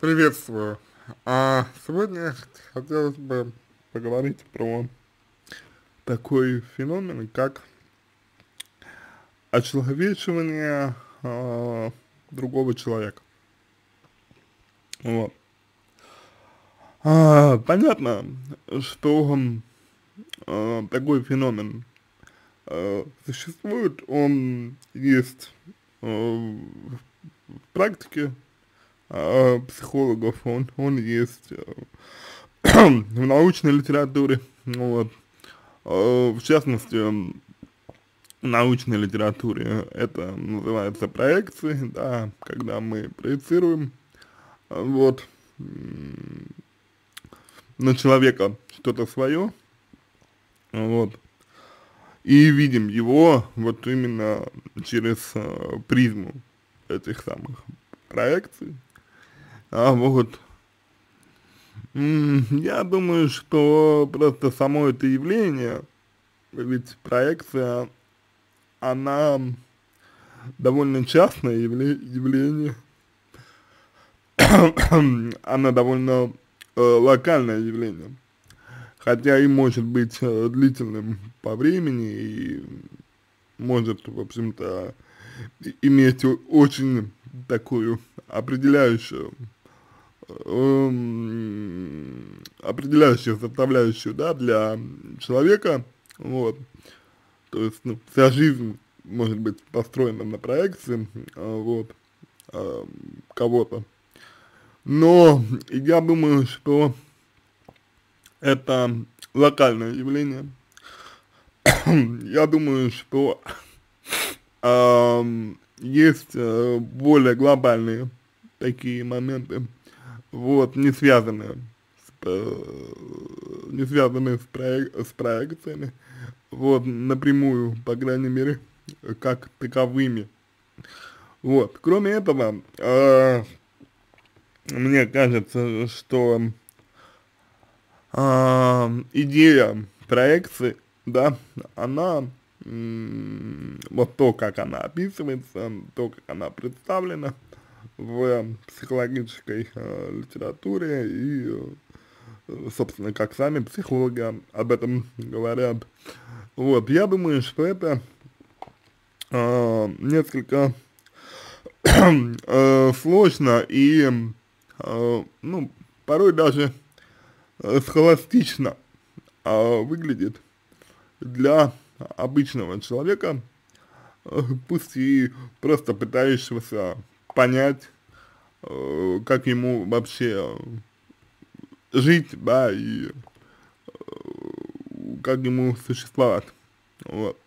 Приветствую. А сегодня хотелось бы поговорить про такой феномен, как очеловечивание э, другого человека. Вот. А, понятно, что э, такой феномен э, существует, он есть э, в практике, а, психологов, он, он есть э, в научной литературе, вот, а, в частности, в научной литературе это называется проекции, да, когда мы проецируем, э, вот, на человека что-то свое, вот, и видим его вот именно через э, призму этих самых проекций, а вот я думаю, что просто само это явление, ведь проекция, она довольно частное явление, она довольно э, локальное явление, хотя и может быть э, длительным по времени и может, в общем-то, иметь очень такую определяющую эм, определяющую составляющую, да, для человека, вот, то есть, ну, вся жизнь может быть построена на проекции, а, вот, эм, кого-то. Но я думаю, что это локальное явление. я думаю, что эм, э, есть более глобальные такие моменты, вот, не связанные с, э, не связанные с, проек с проекциями, вот, напрямую, по крайней мере, как таковыми. Вот, кроме этого, э, мне кажется, что э, идея проекции, да, она, э, вот то, как она описывается, то, как она представлена, э, в э, психологической э, литературе и, э, собственно, как сами психологи об этом говорят. Вот, я думаю, что это э, несколько э, сложно и, э, ну, порой даже э, схоластично э, выглядит для обычного человека, пусть и просто пытающегося понять, э, как ему вообще жить, да, и э, как ему существовать. Вот.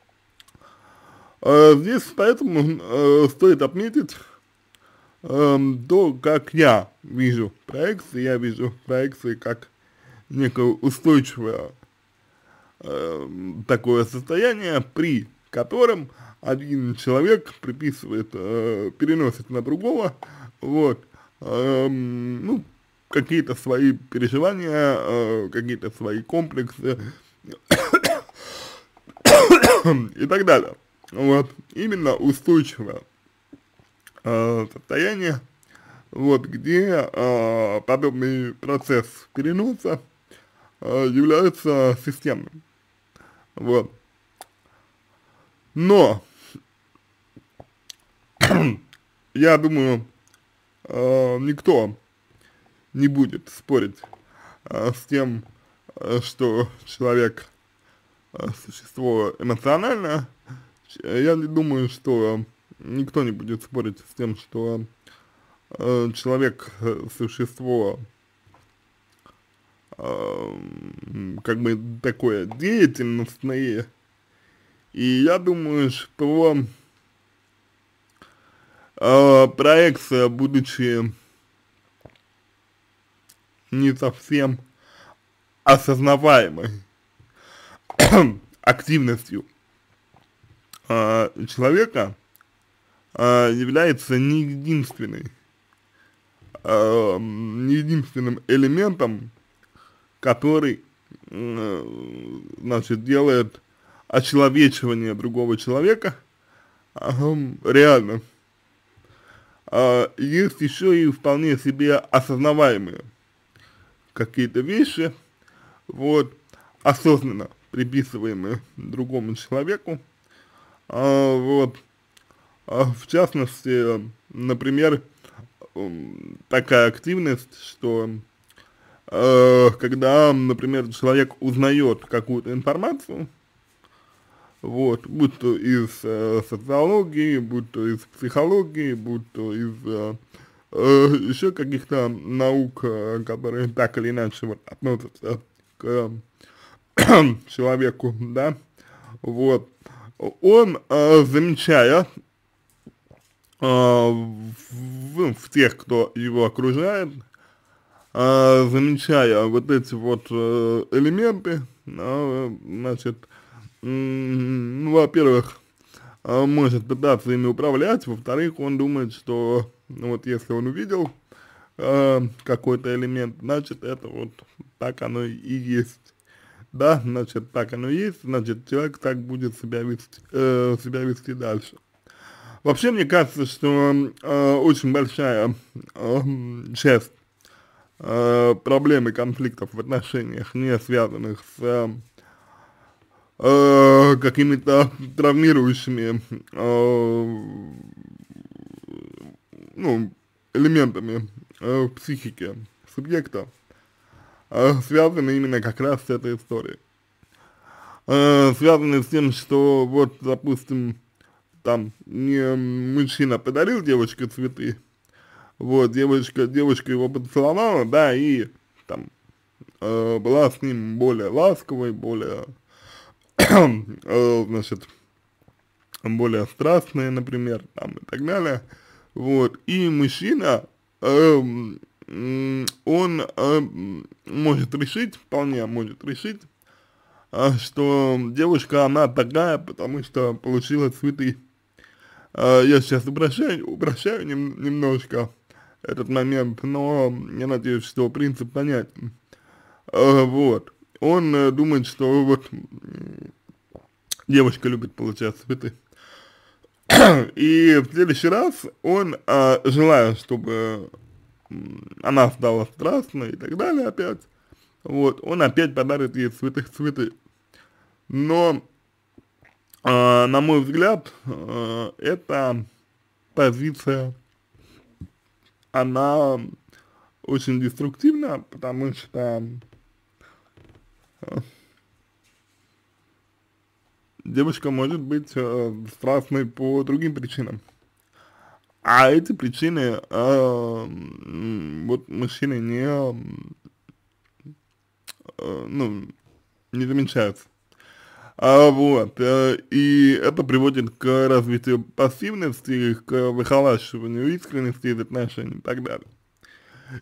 Э, здесь поэтому стоит отметить эм, то, как я вижу проекции, я вижу проекции как некое устойчивое эм, такое состояние, при котором э, один человек приписывает, э, переносит на другого, вот, э, ну, какие-то свои переживания, э, какие-то свои комплексы и так далее. Вот, именно устойчивое э, состояние, вот, где э, подобный процесс переноса э, является системным. Вот. Но я думаю, э, никто не будет спорить э, с тем, э, что человек существо эмоциональное. Я думаю, что никто не будет спорить с тем, что человек существо как бы такое деятельностное. И я думаю, что э, проекция, будучи не совсем осознаваемой активностью э, человека, э, является не единственной, не единственным элементом, который, э, значит, делает очеловечивание другого человека э, реальным э, есть еще и вполне себе осознаваемые какие-то вещи, вот, осознанно приписываемые другому человеку, э, вот, а, в частности, например, такая активность, что э, когда, например, человек узнает какую-то информацию, вот, будь то из э, социологии, будь то из психологии, будь то из э, э, еще каких-то наук, э, которые так или иначе вот, относятся к э, человеку, да, вот, он, э, замечая э, в, в тех, кто его окружает, э, замечая вот эти вот э, элементы, э, значит, э, ну, во-первых, а, может пытаться ими управлять, во-вторых, он думает, что ну, вот если он увидел э, какой-то элемент, значит, это вот так оно и есть. Да, значит, так оно и есть, значит, человек так будет себя вести, э, себя вести дальше. Вообще, мне кажется, что э, очень большая э, часть э, проблемы конфликтов в отношениях, не связанных с э, Э, какими-то травмирующими э, ну, элементами э, в психике субъекта, э, связаны именно как раз с этой историей. связаны с тем, что вот, допустим, там не мужчина подарил девочке цветы, вот, девочка, девочка его поцеловала, да, и там э, была с ним более ласковой, более Э, значит, более страстные, например, там, и так далее. Вот, и мужчина, э, он э, может решить, вполне может решить, что девушка, она такая, потому что получила цветы. я сейчас упрощаю, упрощаю нем, немножко этот момент, но я надеюсь, что принцип понятен. вот он э, думает, что э, вот девочка любит получать цветы. И в следующий раз он, э, желая, чтобы она стала страстной и так далее опять, вот, он опять подарит ей цветы, цветы. Но, э, на мой взгляд, э, эта позиция, она очень деструктивна, потому что девушка может быть э, страстной по другим причинам. А эти причины э, вот мужчины не, э, ну, не замечаются. А, вот, э, и это приводит к развитию пассивности, к выхолащиванию искренности из отношений и так далее.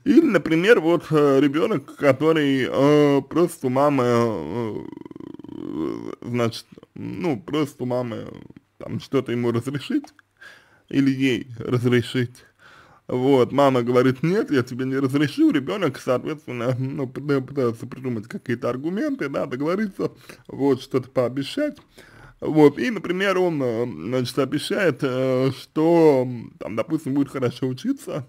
Или, например, вот э, ребенок, который э, просто мама, э, э, значит, ну, просто мама там что-то ему разрешить, или ей разрешить. Вот, мама говорит, нет, я тебе не разрешу, ребенок, соответственно, ну, пытается придумать какие-то аргументы, да, договориться, вот, что-то пообещать. Вот, и, например, он, э, значит, обещает, что, там, допустим, будет хорошо учиться,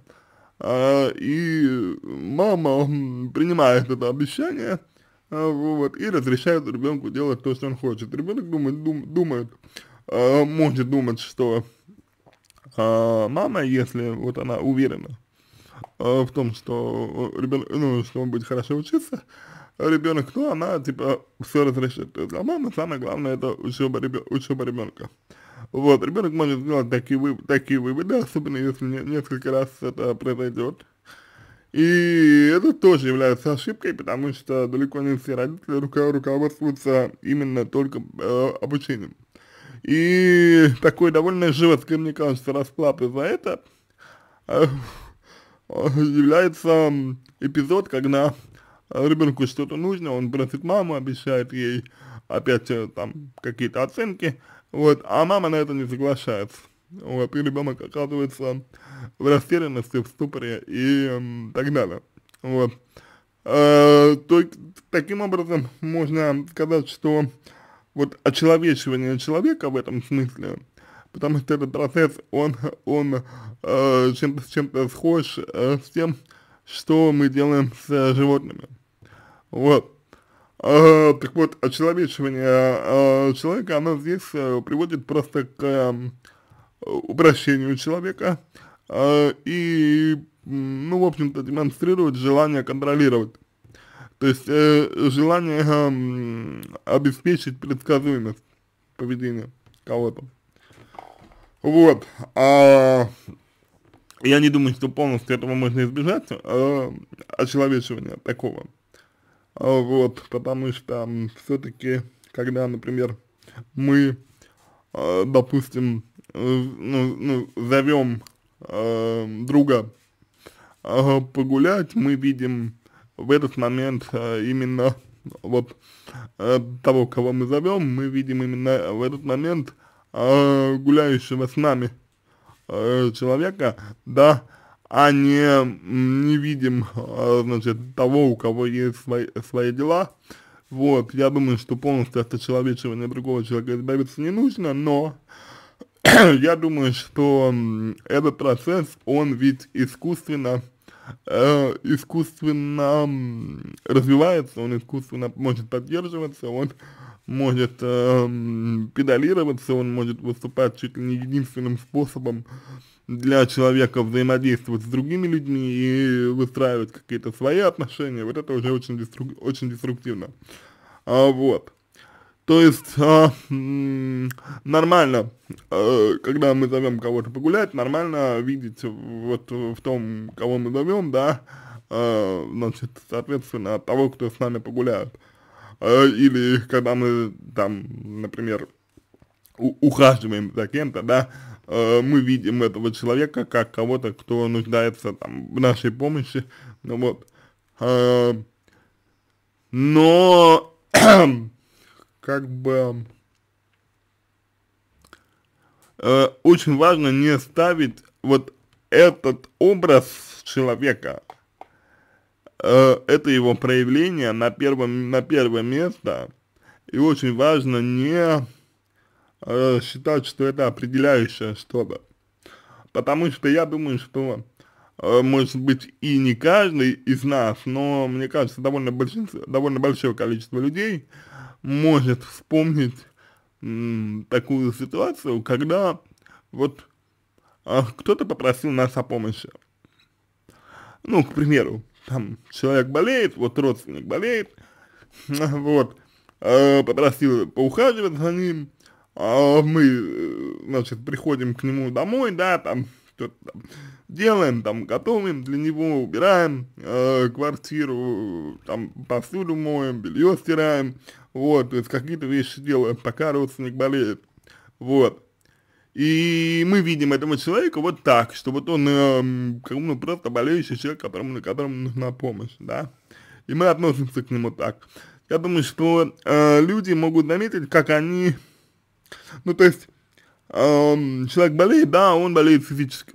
а, и мама принимает это обещание, а, вот, и разрешает ребенку делать то, что он хочет. Ребенок думает, дум, думает, а, может думать, что мама, если вот она уверена в том, что ребенок, ну, что он будет хорошо учиться, ребенок, то она, типа, все разрешит. То есть для мамы самое главное это учеба, ребен, учеба ребенка. Вот, ребенок может сделать такие, вы, такие выводы, особенно если не, несколько раз это произойдет. И это тоже является ошибкой, потому что далеко не все родители рука, руководствуются именно только э, обучением. И такой довольно жесткий, мне кажется, расплаты за это э, является эпизод, когда ребенку что-то нужно, он просит маму, обещает ей опять э, там какие-то оценки, вот, а мама на это не соглашается. Вот, и ребенок оказывается в растерянности, в ступоре и э, так далее. Вот. Э, то, таким образом, можно сказать, что вот очеловечивание человека в этом смысле, потому что этот процесс, он, он э, чем-то чем схож э, с тем, что мы делаем с э, животными. Вот так вот, очеловечивание а, человека, оно здесь э, приводит просто к эм, упрощению человека а, и, ну, в общем-то, демонстрирует желание контролировать. То есть э, желание эм, обеспечить предсказуемость поведения кого-то. Вот. А, я не думаю, что полностью этого можно избежать, э, очеловечивания такого. А вот, потому что все-таки, когда, например, мы, э, допустим, э, ну, ну, зовем э, друга погулять, мы видим в этот момент именно вот того, кого мы зовем, мы видим именно в этот момент гуляющего с нами человека, да, а не, не видим, а, значит, того, у кого есть свои, свои дела. Вот, я думаю, что полностью от очеловечивания другого человека избавиться не нужно, но я думаю, что этот процесс, он ведь искусственно, э, искусственно развивается, он искусственно может поддерживаться, он может э, педалироваться, он может выступать чуть ли не единственным способом для человека взаимодействовать с другими людьми и выстраивать какие-то свои отношения, вот это уже очень, деструк, очень деструктивно. А, вот. То есть а, нормально, а, когда мы зовем кого-то погулять, нормально видеть вот в том, кого мы зовем, да, а, значит, соответственно, того, кто с нами погуляет. А, а, или когда мы там, например, ухаживаем за кем-то, да, а, мы видим этого человека как кого-то, кто нуждается там в нашей помощи, ну вот. А, но, как бы, очень важно не ставить вот этот образ человека Э, это его проявление на, первом, на первое место, и очень важно не э, считать, что это определяющее что-то, потому что я думаю, что э, может быть и не каждый из нас, но мне кажется, довольно, большинство, довольно большое количество людей может вспомнить м, такую ситуацию, когда вот э, кто-то попросил нас о помощи. Ну, к примеру, там человек болеет, вот родственник болеет, вот, э, попросил поухаживать за ним, а мы, э, значит, приходим к нему домой, да, там, что-то там делаем, там, готовим для него, убираем э, квартиру, там, посуду моем, белье стираем, вот, то есть какие-то вещи делаем, пока родственник болеет, вот. И мы видим этого человека вот так, что вот он э, как ну, просто болеющий человек, которому, которому нужна помощь, да. И мы относимся к нему так. Я думаю, что э, люди могут заметить, как они, ну то есть, э, человек болеет, да, он болеет физически,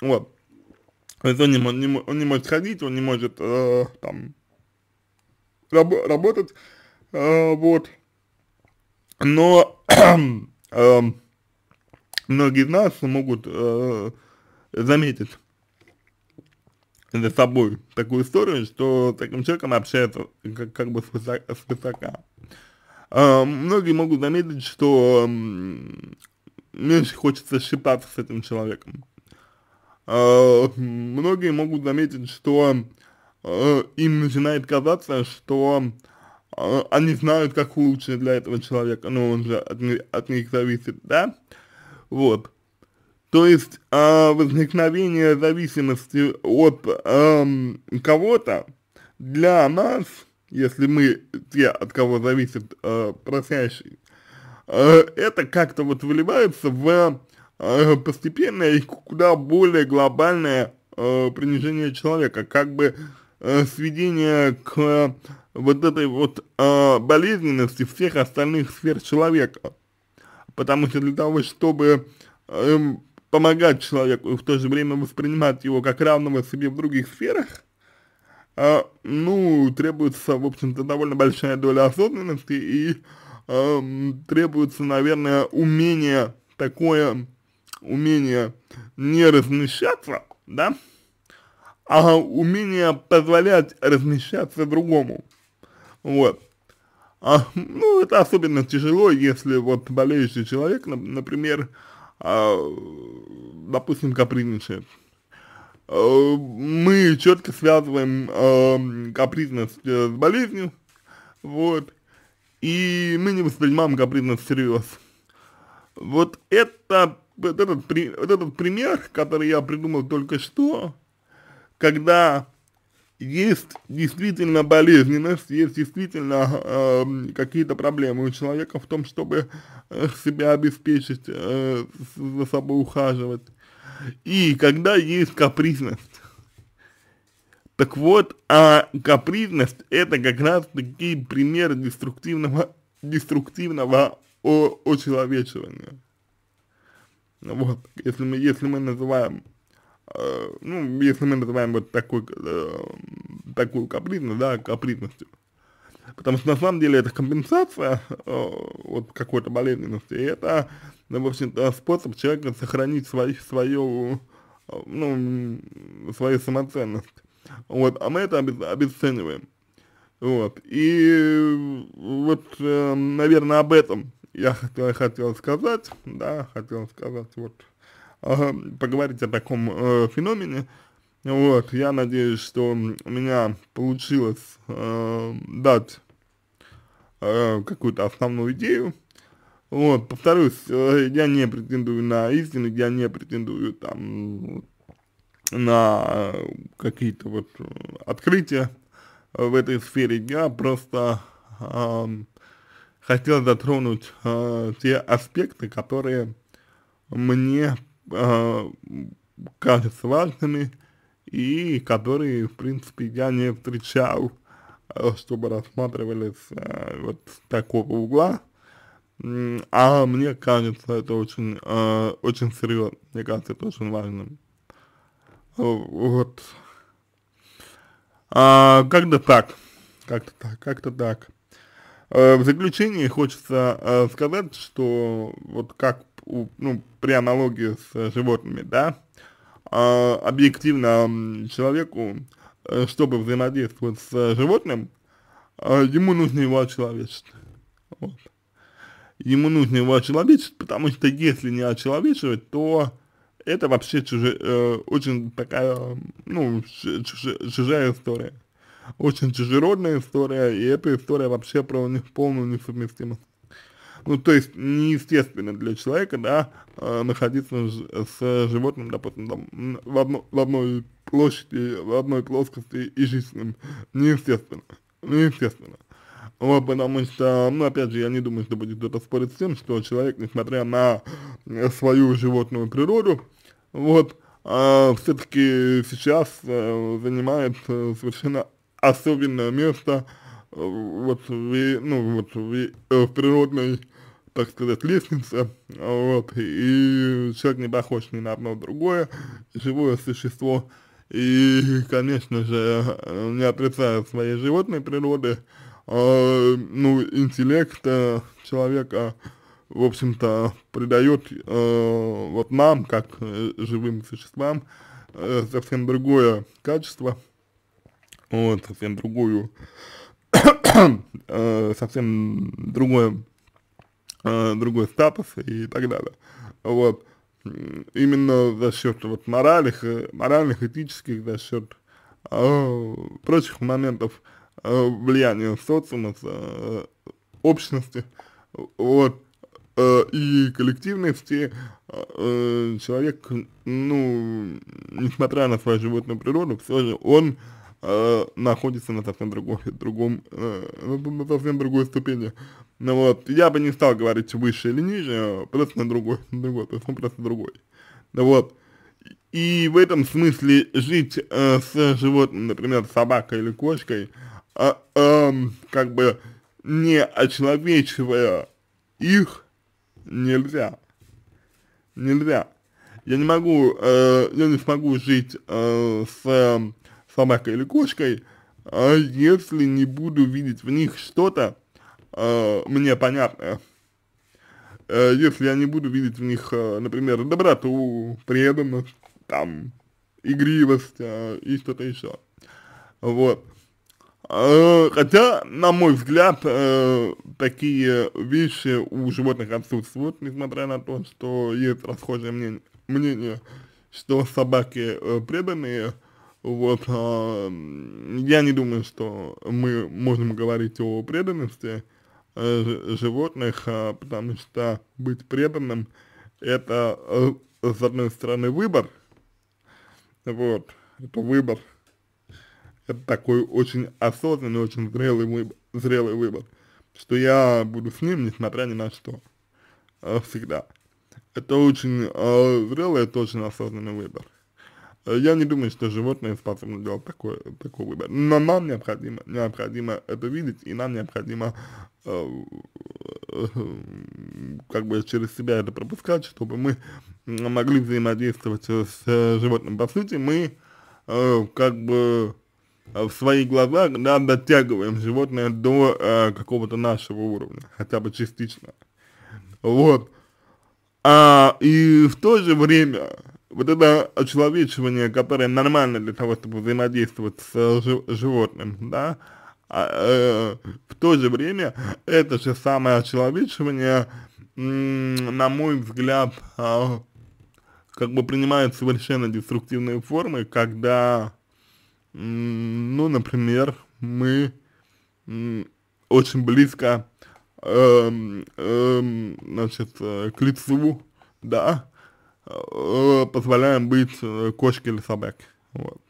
вот. То есть он не, не, он не может ходить, он не может э, там раб, работать, э, вот. Но э, многие из нас могут э, заметить за собой такую историю, что с таким человеком общается как, как бы свысока. Э, а, многие могут заметить, что меньше хочется считаться с этим человеком. Э, многие могут заметить, что э, им начинает казаться, что э, они знают, как лучше для этого человека, но он же от, от них зависит, да? Э, вот. То есть э, возникновение зависимости от э, кого-то для нас, если мы те, от кого зависит э, просящий, э, это как-то вот выливается в э, постепенное и куда более глобальное э, принижение человека, как бы э, сведение к э, вот этой вот э, болезненности всех остальных сфер человека потому что для того, чтобы э, эм, помогать человеку и в то же время воспринимать его как равного себе в других сферах, э, ну, требуется, в общем-то, довольно большая доля осознанности и э, требуется, наверное, умение такое, умение не размещаться, да, а умение позволять размещаться другому, вот. А, ну, это особенно тяжело, если вот болеющий человек, например, а, допустим, капризничает. мы четко связываем а, капризность э, с болезнью, вот, и мы не воспринимаем капризность всерьез. Вот это, вот этот, вот этот пример, который я придумал только что, когда есть действительно болезненность, есть действительно э, какие-то проблемы у человека в том, чтобы э, себя обеспечить, э, за собой ухаживать. И когда есть капризность. Так вот, а капризность это как раз таки пример деструктивного, деструктивного о, очеловечивания. Вот, если мы, если мы называем Э, ну, если мы называем вот такой, э, такую капризность, да, капризностью. Потому что на самом деле это компенсация э, вот какой-то болезненности, и это, ну, в общем-то, способ человека сохранить свои свою, ну, свою самоценность. Вот, а мы это обесцениваем. Вот, и вот, наверное, об этом я хотел, хотел сказать, да, хотел сказать вот поговорить о таком э, феномене. Вот, я надеюсь, что у меня получилось э, дать э, какую-то основную идею. Вот, повторюсь, э, я не претендую на истину, я не претендую там на какие-то вот э, открытия в этой сфере. Я просто э, хотел затронуть э, те аспекты, которые мне э, кажутся важными и которые, в принципе, я не встречал, э, чтобы рассматривались э, вот с такого угла. А мне кажется, это очень, э, очень серьезно, мне кажется, это очень важным. Э, вот. А, как-то так, как-то так, как-то так. Э, в заключение хочется э, сказать, что вот как ну, при аналогии с э, животными, да, а, э, объективно человеку, чтобы взаимодействовать с э, животным, э, ему нужно его очеловечить. Вот. Ему нужно его очеловечить, потому что если не очеловечивать, то это вообще чужи, очень такая, ну, чужи, чужая история. Очень чужеродная история, и эта история вообще про полную несовместимость. Ну, то есть неестественно для человека, да, э, находиться с животным, допустим, там, в, одно, в одной площади, в одной плоскости и жить с ним. Неестественно. Неестественно. Вот, потому что, ну, опять же, я не думаю, что будет кто-то спорить с тем, что человек, несмотря на э, свою животную природу, вот, э, все-таки сейчас э, занимает э, совершенно особенное место э, вот, в, ну, вот в, э, в природной, так сказать, лестнице, вот, и человек не похож ни на одно другое, живое существо, и, конечно же, не отрицает своей животной природы, а, ну, интеллект э, человека, в общем-то, придает э, вот нам, как живым существам, совсем другое качество, вот, совсем другую Э, совсем другой, э, другой статус и так далее. Вот. Именно за счет вот моральных, э, моральных, этических, за счет прочих моментов влияния социума, э, общности, вот, и коллективности человек, ну, несмотря на свою животную природу, все же он а, находится на совсем другой, другом, э, на совсем другой ступени. Ну вот, я бы не стал говорить выше или ниже, а просто на другой, на другой, то есть он просто другой. Ну вот, и в этом смысле жить э, с животным, например, собакой или кошкой, э, э, как бы не очеловечивая их, нельзя. Нельзя. Я не могу, э, я не смогу жить э, с собакой или кошкой, а если не буду видеть в них что-то, э, мне понятное, э, если я не буду видеть в них, э, например, доброту, преданность, там, игривость э, и что-то еще. Вот. Э, хотя, на мой взгляд, э, такие вещи у животных отсутствуют, несмотря на то, что есть расхожее мнение, что собаки э, преданные, вот, э, я не думаю, что мы можем говорить о преданности э, животных, а, потому что быть преданным – это, э, с одной стороны, выбор, вот, это выбор, это такой очень осознанный, очень зрелый, выбор, зрелый выбор, что я буду с ним, несмотря ни на что, э, всегда. Это очень зрелый, это очень осознанный выбор. Э, я не думаю, что животное способно делать такой, такой выбор. Но нам необходимо, необходимо это видеть, и нам необходимо э, э, как бы через себя это пропускать, чтобы мы могли взаимодействовать с животным. По сути, мы как бы в своих глазах, да, дотягиваем животное до какого-то нашего уровня, хотя бы частично. Вот. А, и в то же время вот это очеловечивание, которое нормально для того, чтобы взаимодействовать с э, животным, да, а, э, в то же время это же самое очеловечивание, на мой взгляд, э, как бы принимает совершенно деструктивные формы, когда, ну, например, мы очень близко, эм, эм, э, э, значит, к лицу, да, Э, позволяем быть э, кошке или собаке. Вот.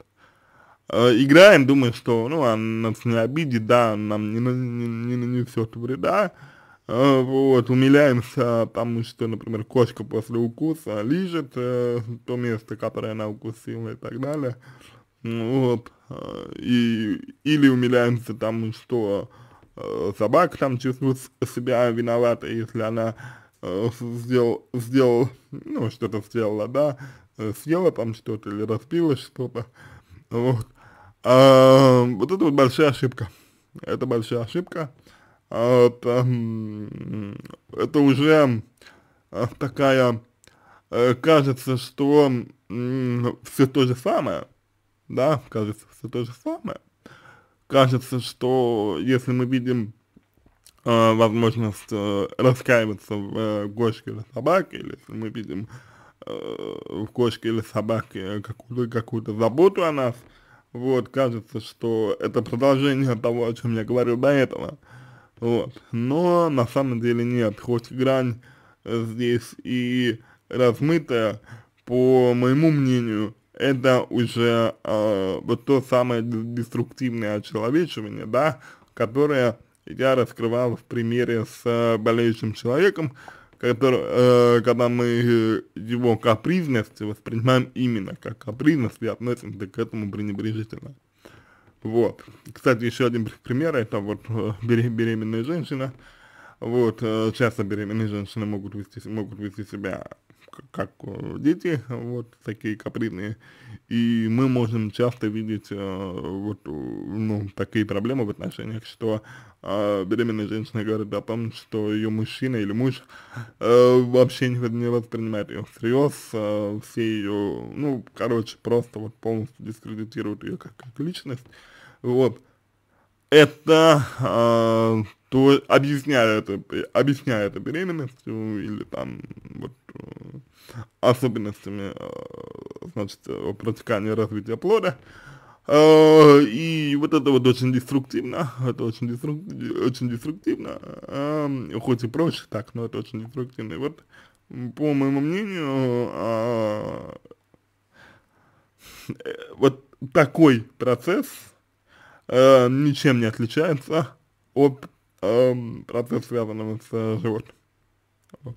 Э, играем, думаем, что ну, она нас не обидит, да, нам не, не, не нанесет вреда. Вот, умиляемся тому, что, например, кошка после укуса лежит то место, которое она укусила и так далее. Ну, вот. И, или умиляемся тому, что собака там чувствует себя виновата, если она э, сделал, сделал, ну, что-то сделала, да, э, съела там что-то или распила что-то, вот. А, вот это вот большая ошибка, это большая ошибка, а это, эм, это уже э, такая, э, кажется, что все то же самое, да, кажется, все то же самое, кажется, что если мы видим Э, возможность э, раскаиваться в э, кошке или собаке, или если мы видим э, в кошке или собаке какую-то какую заботу о нас, вот, кажется, что это продолжение того, о чем я говорил до этого, вот, но на самом деле нет, хоть грань э, здесь и размытая, по моему мнению, это уже э, вот то самое деструктивное очеловечивание, да, которое я раскрывал в примере с э, болеющим человеком, который, э, когда мы э, его капризность воспринимаем именно как капризность и относимся к этому пренебрежительно. Вот. Кстати, еще один пример, это вот э, беременная женщина. Вот, часто беременные женщины могут вести, могут вести себя как дети, вот, такие капризные. И мы можем часто видеть вот, ну, такие проблемы в отношениях, что а беременная женщина говорит о том, что ее мужчина или муж э, вообще не, не воспринимает ее всерьез, э, а все ее, ну, короче, просто вот полностью дискредитируют ее как, как личность, вот. Это э, то объясняет это, объясняет это беременностью или там вот э, особенностями, э, значит, протекания развития плода, э, а, и вот это вот очень деструктивно, это очень, деструк, очень деструктивно, хоть и проще так, но это очень деструктивно. И вот, по моему мнению, а, э, вот такой процесс э, ничем не отличается от эм, процесса, связанного с э, животным. Вот.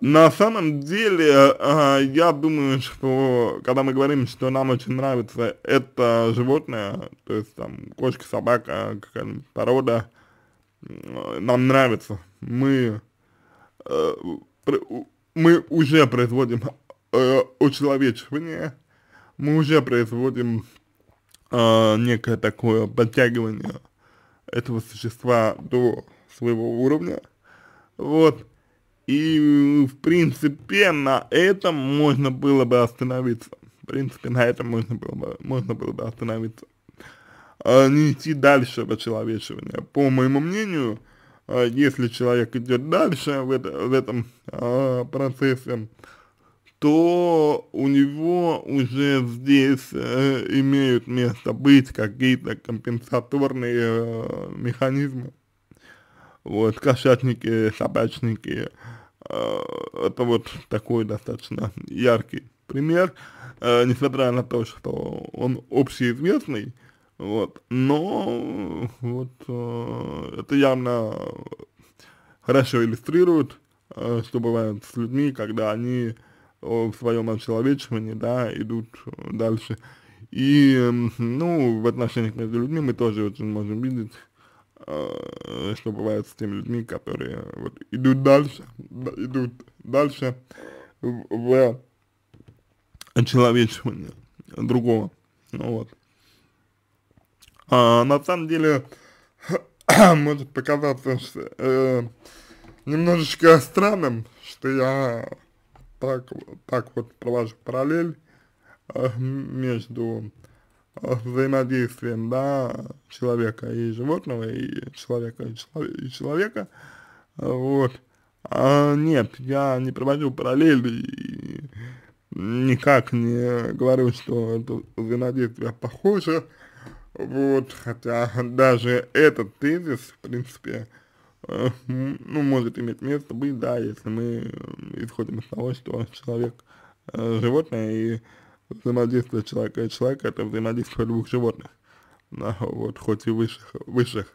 На самом деле, э, я думаю, что когда мы говорим, что нам очень нравится это животное, то есть там кошка, собака, какая-нибудь порода, нам нравится. Мы, э, мы уже производим э, учеловечивание, мы уже производим э, некое такое подтягивание этого существа до своего уровня, вот, и, в принципе, на этом можно было бы остановиться. В принципе, на этом можно было бы, можно было бы остановиться. А, не идти дальше в очеловечивание. По моему мнению, а, если человек идет дальше в, это, в этом а, процессе, то у него уже здесь э, имеют место быть какие-то компенсаторные э, механизмы вот, кошатники, собачники, а, это вот такой достаточно яркий пример, а, несмотря на то, что он общеизвестный, вот, но вот а, это явно хорошо иллюстрирует, что бывает с людьми, когда они в своем очеловечивании, да, идут дальше. И, ну, в отношениях между людьми мы тоже очень можем видеть Э, что бывает с теми людьми, которые вот идут дальше, идут дальше в очеловечивание другого, ну вот. А, на самом деле, может показаться что, э, немножечко странным, что я так, так вот провожу параллель э, между взаимодействием, да, человека и животного, и человека, и, человека, вот. А, нет, я не провожу параллели и никак не говорю, что это взаимодействие похоже, вот, хотя даже этот тезис, в принципе, э, ну, может иметь место быть, да, если мы исходим из того, что человек э, животное и взаимодействие человека и человека – это взаимодействие двух животных, да, вот, хоть и высших, высших.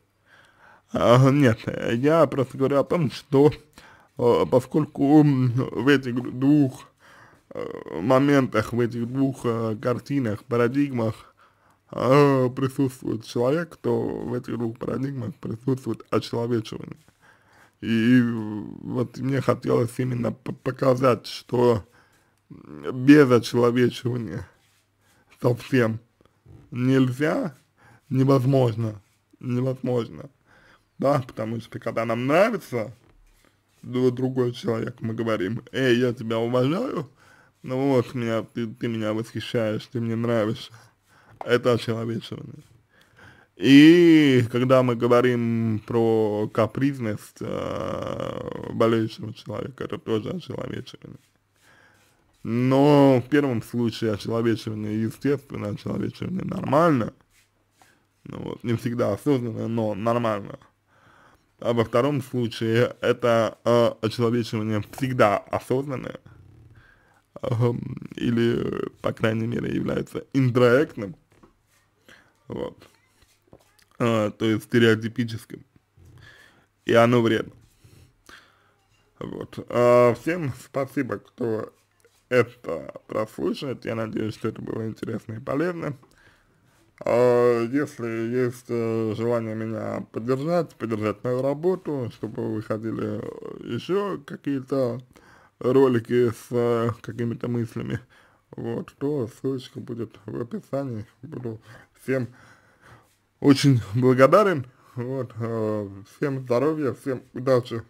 А, нет, я просто говорю о том, что э, поскольку в этих двух э, моментах, в этих двух э, картинах, парадигмах присутствует человек, то в этих двух парадигмах присутствует очеловечивание. И вот мне хотелось именно показать, что без очеловечивания совсем нельзя, невозможно, невозможно, да, потому что когда нам нравится другой человек, мы говорим, эй, я тебя уважаю, ну вот, меня, ты, ты меня восхищаешь, ты мне нравишься, это очеловечивание. И когда мы говорим про капризность э, болеющего человека, это тоже очеловечивание. Но в первом случае очеловечивание естественно, очеловечивание нормально, ну, вот, не всегда осознанно, но нормально. А во втором случае это э, очеловечивание всегда осознанное, э, или, по крайней мере, является индиректным, вот, э, то есть стереотипическим, и оно вредно. Вот. Э, всем спасибо, кто это прослушать. Я надеюсь, что это было интересно и полезно. А, если есть э, желание меня поддержать, поддержать мою работу, чтобы выходили э, еще какие-то ролики с э, какими-то мыслями, вот, то ссылочка будет в описании. Буду всем очень благодарен. Вот, всем здоровья, всем удачи.